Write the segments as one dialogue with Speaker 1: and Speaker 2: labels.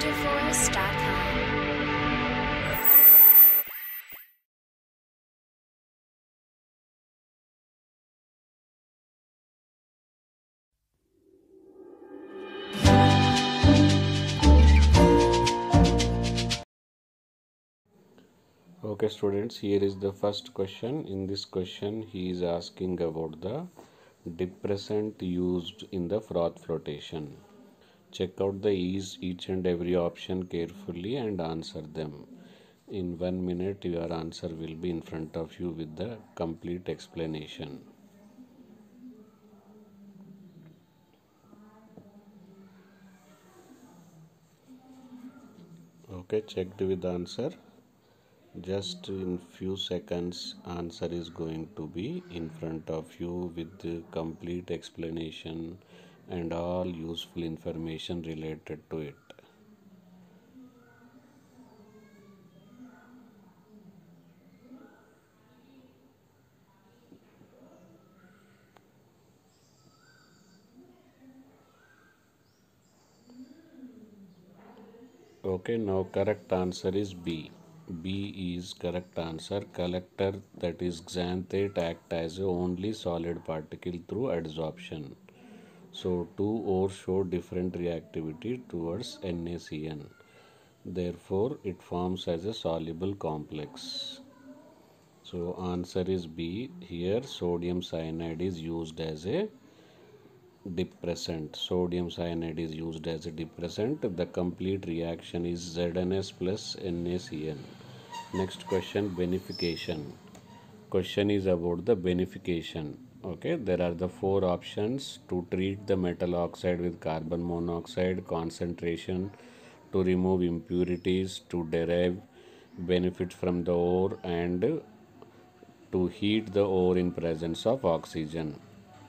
Speaker 1: WonderForest.com. okay students here is the first question in this question he is asking about the depressant used in the froth flotation Check out the ease each and every option carefully and answer them. In one minute your answer will be in front of you with the complete explanation. Okay, checked with answer just in few seconds answer is going to be in front of you with the complete explanation and all useful information related to it. okay now correct answer is b b is correct answer collector that is xanthate act as a only solid particle through adsorption so two ores show different reactivity towards NaCN. Therefore, it forms as a soluble complex. So answer is B. Here sodium cyanide is used as a depressant. Sodium cyanide is used as a depressant. The complete reaction is ZNS plus NaCN. Next question, benification. Question is about the benification okay there are the four options to treat the metal oxide with carbon monoxide concentration to remove impurities to derive benefit from the ore and to heat the ore in presence of oxygen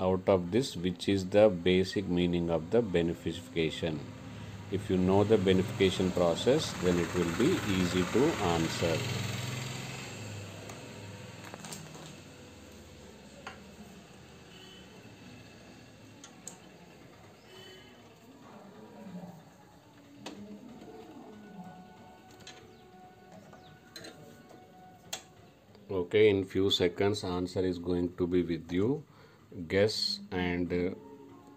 Speaker 1: out of this which is the basic meaning of the beneficiation if you know the beneficiation process then it will be easy to answer okay in few seconds answer is going to be with you guess and uh,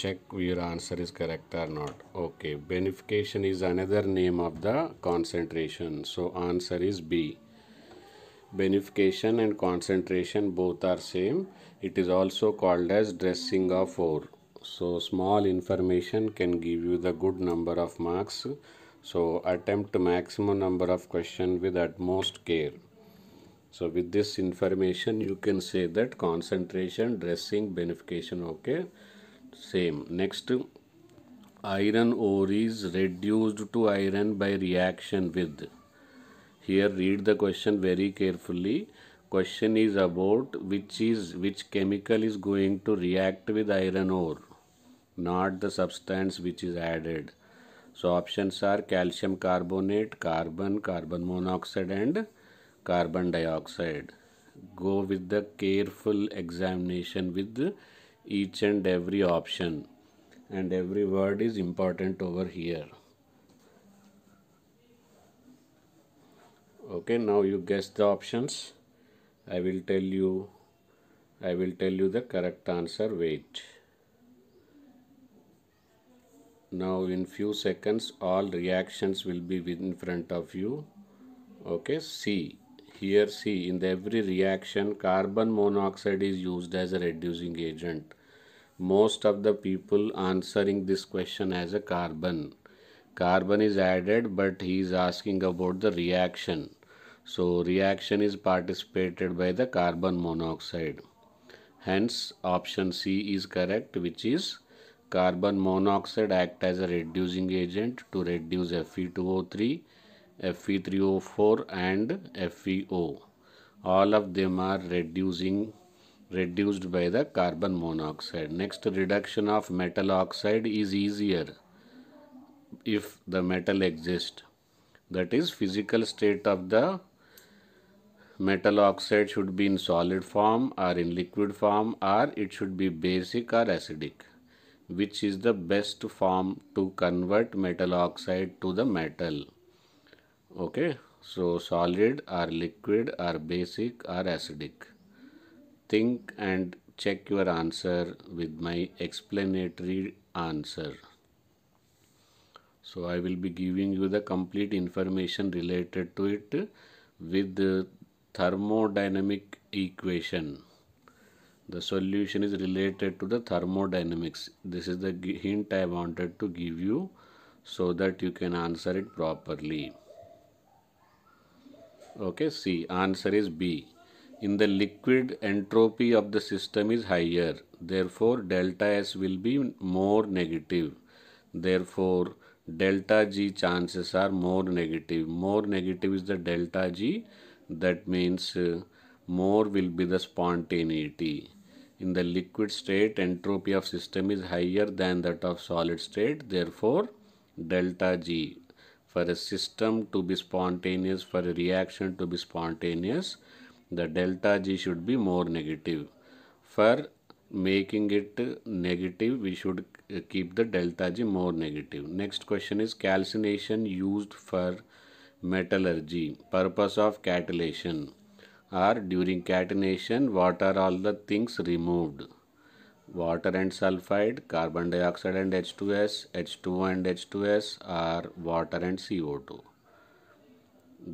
Speaker 1: check your answer is correct or not okay benification is another name of the concentration so answer is b benification and concentration both are same it is also called as dressing of ore so small information can give you the good number of marks so attempt maximum number of question with utmost care so with this information you can say that concentration, dressing, benefication okay same. Next iron ore is reduced to iron by reaction with. Here read the question very carefully. Question is about which is which chemical is going to react with iron ore not the substance which is added. So options are calcium carbonate, carbon, carbon monoxide and carbon dioxide. Go with the careful examination with each and every option and every word is important over here. Okay, now you guess the options. I will tell you I will tell you the correct answer wait. Now in few seconds all reactions will be in front of you. Okay, see here see in every reaction carbon monoxide is used as a reducing agent most of the people answering this question as a carbon carbon is added but he is asking about the reaction so reaction is participated by the carbon monoxide hence option c is correct which is carbon monoxide act as a reducing agent to reduce fe2o3 Fe3O4 and FeO. All of them are reducing reduced by the carbon monoxide. Next reduction of metal oxide is easier if the metal exists. That is physical state of the metal oxide should be in solid form or in liquid form or it should be basic or acidic which is the best form to convert metal oxide to the metal okay so solid or liquid or basic or acidic think and check your answer with my explanatory answer so i will be giving you the complete information related to it with the thermodynamic equation the solution is related to the thermodynamics this is the hint i wanted to give you so that you can answer it properly okay C answer is B in the liquid entropy of the system is higher therefore delta S will be more negative therefore delta G chances are more negative more negative is the delta G that means uh, more will be the spontaneity in the liquid state entropy of system is higher than that of solid state therefore delta G for a system to be spontaneous, for a reaction to be spontaneous, the delta G should be more negative. For making it negative, we should keep the delta G more negative. Next question is calcination used for metallurgy. Purpose of catalation or during catenation, what are all the things removed? water and sulfide, carbon dioxide and H2S, H2O and H2S are water and CO2.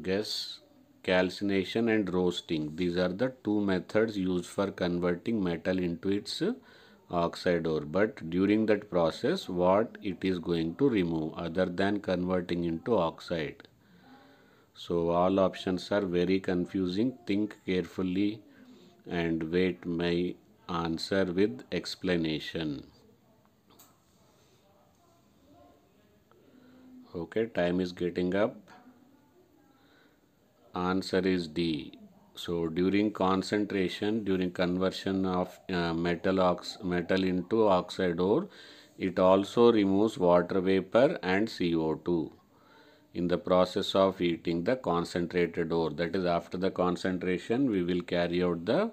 Speaker 1: Gas calcination and roasting. These are the two methods used for converting metal into its uh, oxide ore. But during that process, what it is going to remove other than converting into oxide. So all options are very confusing. Think carefully and wait my answer with explanation. Okay, time is getting up. Answer is D. So during concentration, during conversion of uh, metal, ox metal into oxide ore, it also removes water vapor and CO2 in the process of heating the concentrated ore. That is after the concentration, we will carry out the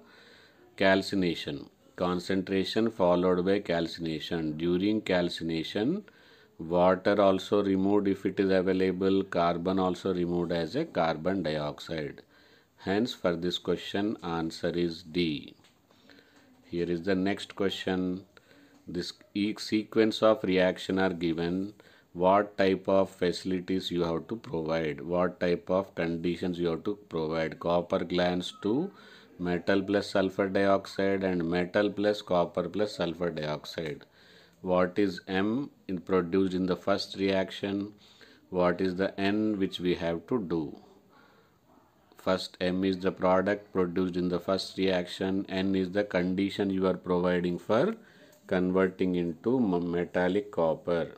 Speaker 1: calcination. Concentration followed by calcination. During calcination, water also removed if it is available, carbon also removed as a carbon dioxide. Hence, for this question, answer is D. Here is the next question. This e sequence of reaction are given what type of facilities you have to provide, what type of conditions you have to provide. Copper glands to metal plus sulfur dioxide and metal plus copper plus sulfur dioxide what is M in produced in the first reaction what is the N which we have to do first M is the product produced in the first reaction N is the condition you are providing for converting into metallic copper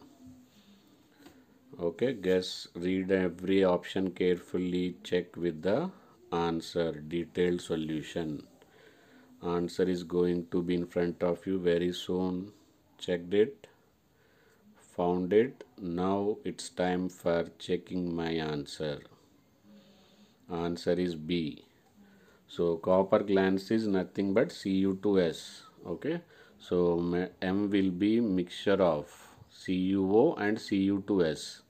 Speaker 1: okay guess read every option carefully check with the answer detailed solution answer is going to be in front of you very soon checked it found it now it's time for checking my answer answer is B so copper glands is nothing but Cu2S okay so M will be mixture of CuO and Cu2S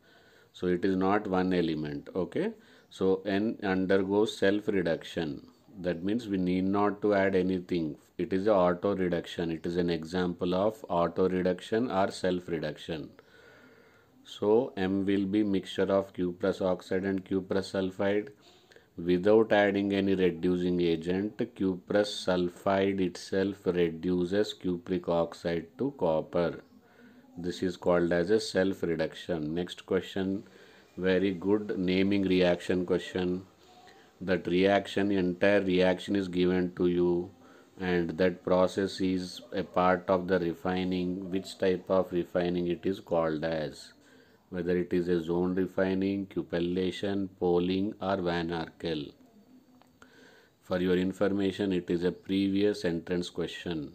Speaker 1: so it is not one element okay so N undergoes self-reduction. That means we need not to add anything. It is a auto-reduction. It is an example of auto-reduction or self-reduction. So M will be mixture of Q plus oxide and Q plus sulfide. Without adding any reducing agent, Q plus sulfide itself reduces cupric oxide to copper. This is called as a self-reduction. Next question very good naming reaction question that reaction entire reaction is given to you and that process is a part of the refining which type of refining it is called as whether it is a zone refining cupellation polling or van arkel for your information it is a previous entrance question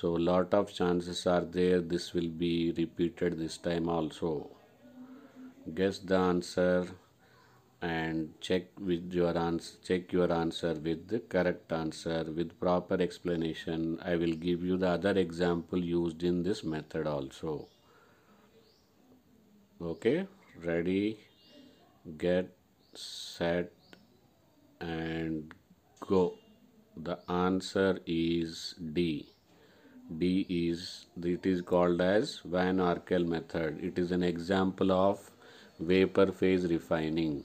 Speaker 1: so lot of chances are there this will be repeated this time also guess the answer and check with your answer check your answer with the correct answer with proper explanation i will give you the other example used in this method also okay ready get set and go the answer is d d is it is called as van arkel method it is an example of vapor phase refining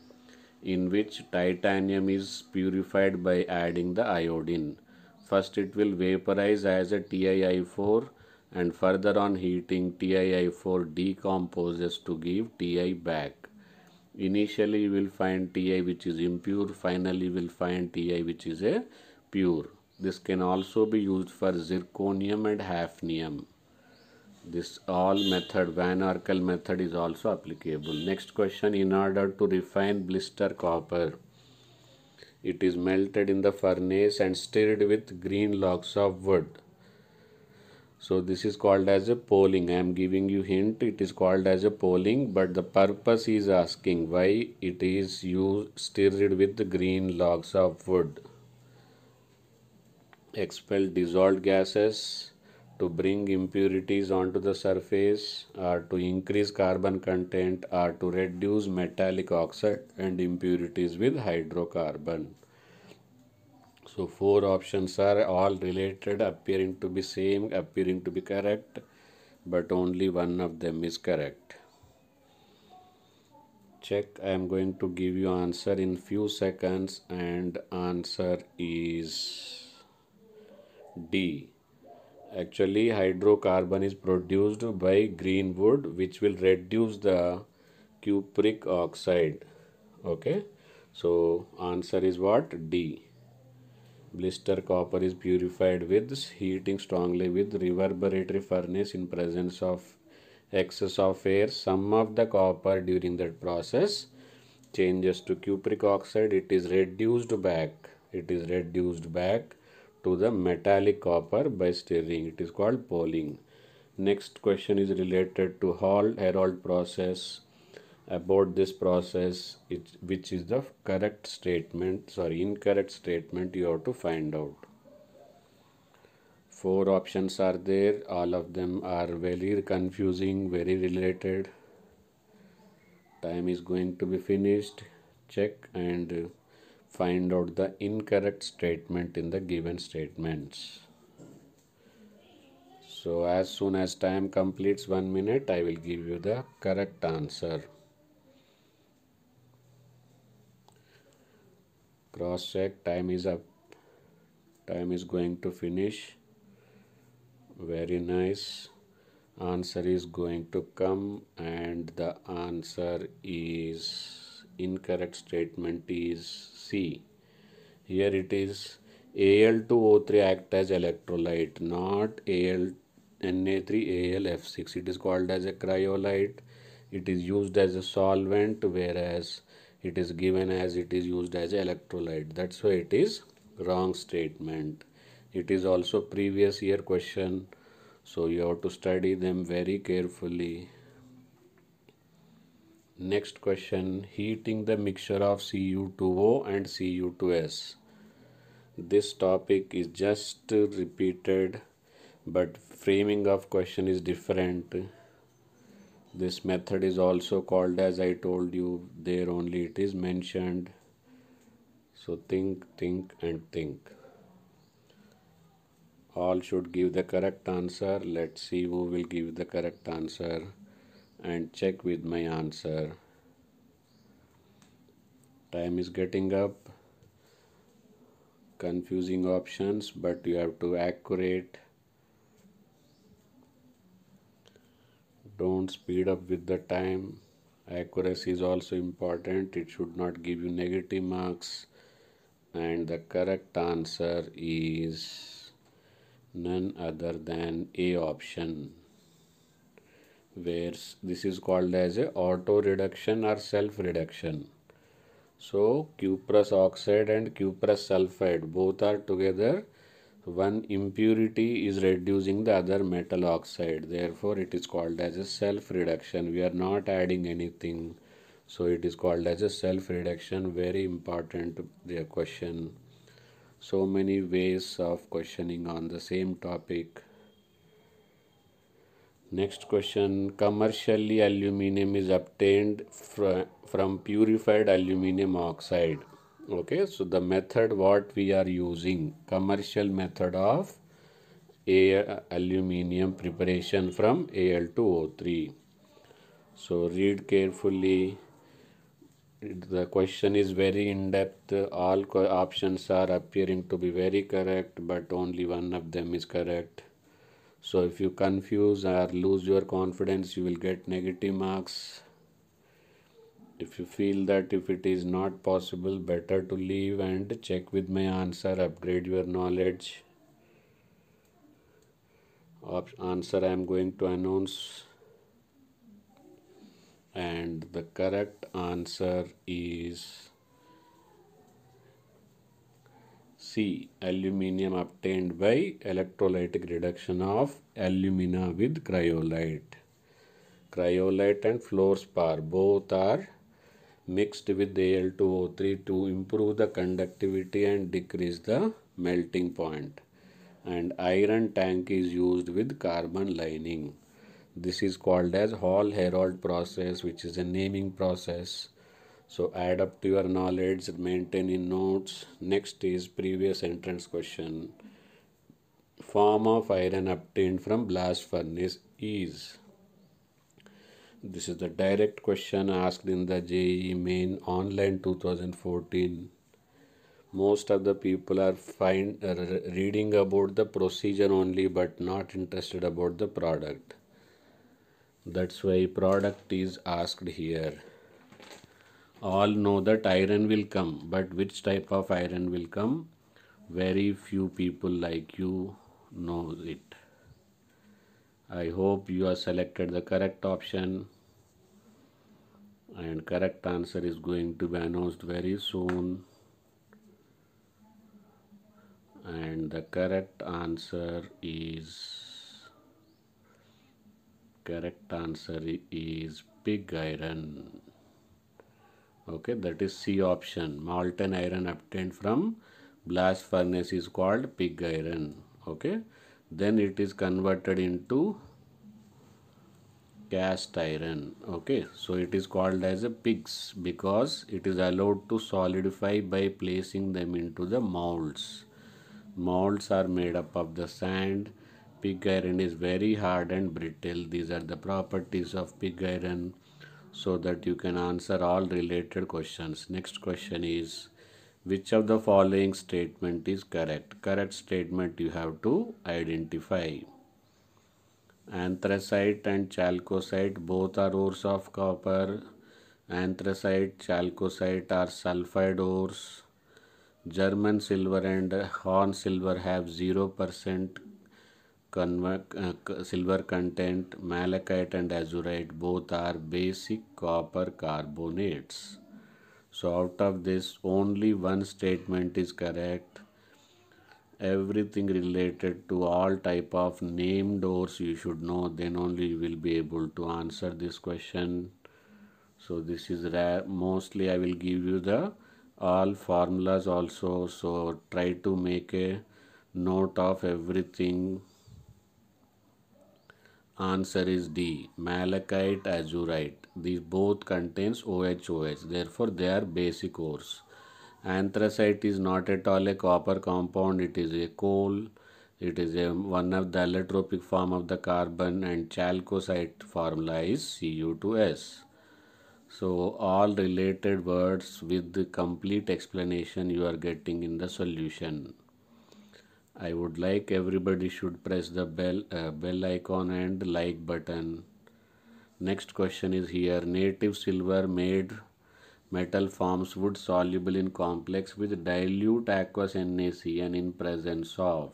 Speaker 1: in which titanium is purified by adding the iodine. First it will vaporize as a TiI4 and further on heating TiI4 decomposes to give Ti back. Initially you will find Ti which is impure, finally you will find Ti which is a pure. This can also be used for zirconium and hafnium this all method van Arkel method is also applicable next question in order to refine blister copper it is melted in the furnace and stirred with green logs of wood so this is called as a polling i am giving you hint it is called as a polling but the purpose is asking why it is used stirred with the green logs of wood expel dissolved gases to bring impurities onto the surface or uh, to increase carbon content or uh, to reduce metallic oxide and impurities with hydrocarbon. So four options are all related appearing to be same appearing to be correct but only one of them is correct. Check I am going to give you answer in few seconds and answer is D actually hydrocarbon is produced by green wood which will reduce the cupric oxide okay so answer is what d blister copper is purified with heating strongly with reverberatory furnace in presence of excess of air some of the copper during that process changes to cupric oxide it is reduced back it is reduced back to the metallic copper by stirring. It is called polling. Next question is related to Hall Herold process. About this process, it, which is the correct statement, sorry, incorrect statement you have to find out. Four options are there, all of them are very confusing, very related. Time is going to be finished. Check and find out the incorrect statement in the given statements. So as soon as time completes 1 minute, I will give you the correct answer. Cross check, time is up, time is going to finish. Very nice. Answer is going to come and the answer is incorrect statement is here it is Al2O3 act as electrolyte not Al Na3AlF6. It is called as a cryolite. It is used as a solvent whereas it is given as it is used as electrolyte. That's why it is wrong statement. It is also previous year question. So you have to study them very carefully. Next question heating the mixture of Cu2O and Cu2S. This topic is just repeated but framing of question is different. This method is also called as I told you there only it is mentioned. So think, think and think. All should give the correct answer. Let's see who will give the correct answer and check with my answer time is getting up confusing options but you have to accurate don't speed up with the time accuracy is also important it should not give you negative marks and the correct answer is none other than a option where this is called as a auto reduction or self reduction so cuprous oxide and cuprous sulfide both are together one impurity is reducing the other metal oxide therefore it is called as a self reduction we are not adding anything so it is called as a self reduction very important the question so many ways of questioning on the same topic Next question Commercially, aluminum is obtained fr from purified aluminum oxide. Okay, so the method what we are using, commercial method of a aluminum preparation from Al2O3. So read carefully. The question is very in depth. All options are appearing to be very correct, but only one of them is correct so if you confuse or lose your confidence you will get negative marks if you feel that if it is not possible better to leave and check with my answer upgrade your knowledge Op answer i am going to announce and the correct answer is C. Aluminium obtained by electrolytic reduction of alumina with cryolite. Cryolite and fluorspar both are mixed with Al2O3 to improve the conductivity and decrease the melting point. And iron tank is used with carbon lining. This is called as Hall-Herold process which is a naming process so add up to your knowledge maintain in notes next is previous entrance question form of iron obtained from blast furnace is this is the direct question asked in the JE main online 2014 most of the people are find uh, reading about the procedure only but not interested about the product that's why product is asked here all know that iron will come but which type of iron will come very few people like you know it I hope you have selected the correct option and correct answer is going to be announced very soon and the correct answer is correct answer is pig iron okay that is C option molten iron obtained from blast furnace is called pig iron okay then it is converted into cast iron okay so it is called as a pigs because it is allowed to solidify by placing them into the molds molds are made up of the sand pig iron is very hard and brittle these are the properties of pig iron so that you can answer all related questions. Next question is which of the following statement is correct? Correct statement you have to identify. Anthracite and chalcocite both are ores of copper. Anthracite, chalcocite are sulfide ores. German silver and horn silver have 0% uh, silver content, malachite and azurite both are basic copper carbonates. So out of this only one statement is correct. Everything related to all type of named ores you should know then only you will be able to answer this question. So this is rare. mostly I will give you the all formulas also so try to make a note of everything Answer is D. Malachite, azurite. These both contains OHOH. Therefore, they are basic ores. Anthracite is not at all a copper compound. It is a coal. It is a, one of the allotropic form of the carbon and chalcocite formula is Cu2S. So all related words with the complete explanation you are getting in the solution. I would like everybody should press the bell uh, bell icon and like button. Next question is here native silver made metal forms wood soluble in complex with dilute aqueous NaCN in presence of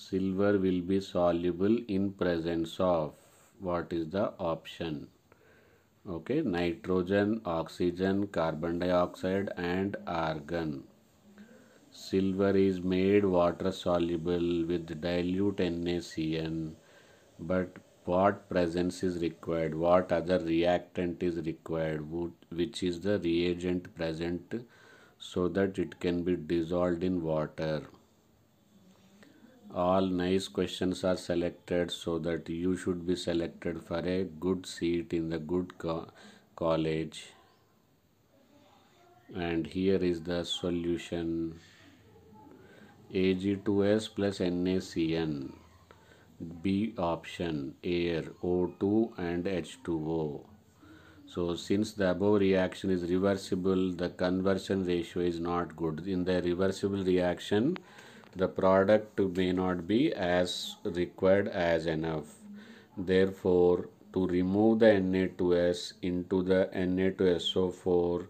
Speaker 1: silver will be soluble in presence of what is the option okay nitrogen oxygen carbon dioxide and argon Silver is made water soluble with dilute NaCN but what presence is required, what other reactant is required, which is the reagent present so that it can be dissolved in water. All nice questions are selected so that you should be selected for a good seat in the good co college. And here is the solution. Ag2S plus NaCN. B option air O2 and H2O. So since the above reaction is reversible, the conversion ratio is not good. In the reversible reaction, the product may not be as required as enough. Therefore, to remove the Na2S into the Na2SO4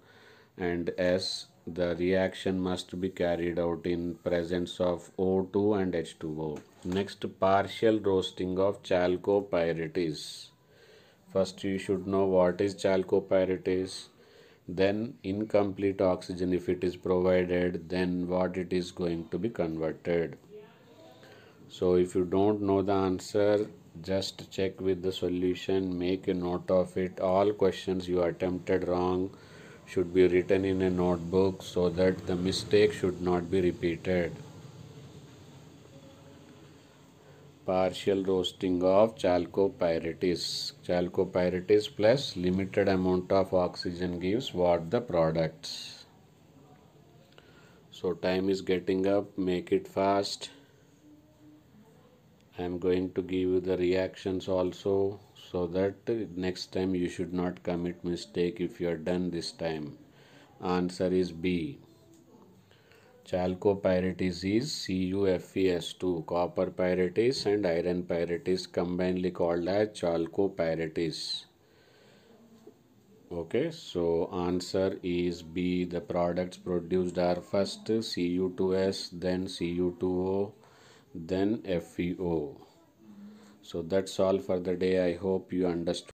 Speaker 1: and S the reaction must be carried out in presence of O2 and H2O. Next, partial roasting of chalcopyrite First, you should know what is chalcopyrite Then, incomplete oxygen if it is provided, then what it is going to be converted. So, if you don't know the answer, just check with the solution, make a note of it. All questions you attempted wrong should be written in a notebook so that the mistake should not be repeated. Partial roasting of chalcopyritis. Chalcopyritis plus limited amount of oxygen gives what the products. So time is getting up, make it fast. I am going to give you the reactions also so that next time you should not commit mistake if you are done this time answer is b chalcopyrites is cufes2 copper pyrites and iron pyrites combinedly called as chalcopyrites okay so answer is b the products produced are first cu2s then cu2o then feo so that's all for the day i hope you understood